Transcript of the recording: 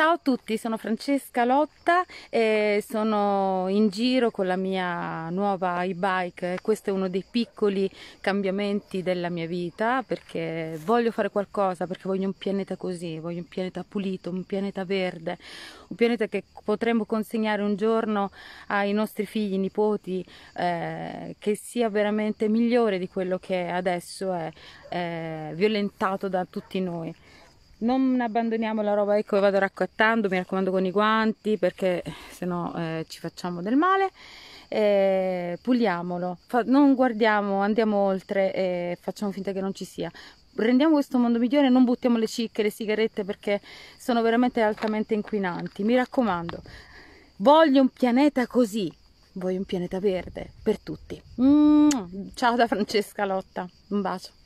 Ciao a tutti, sono Francesca Lotta e sono in giro con la mia nuova e-bike. Questo è uno dei piccoli cambiamenti della mia vita perché voglio fare qualcosa, perché voglio un pianeta così, voglio un pianeta pulito, un pianeta verde, un pianeta che potremmo consegnare un giorno ai nostri figli, nipoti, eh, che sia veramente migliore di quello che adesso è eh, violentato da tutti noi non abbandoniamo la roba ecco vado raccattando mi raccomando con i guanti perché eh, sennò eh, ci facciamo del male eh, puliamolo Fa non guardiamo andiamo oltre e eh, facciamo finta che non ci sia rendiamo questo mondo migliore non buttiamo le cicche le sigarette perché sono veramente altamente inquinanti mi raccomando voglio un pianeta così voglio un pianeta verde per tutti mm, ciao da Francesca Lotta un bacio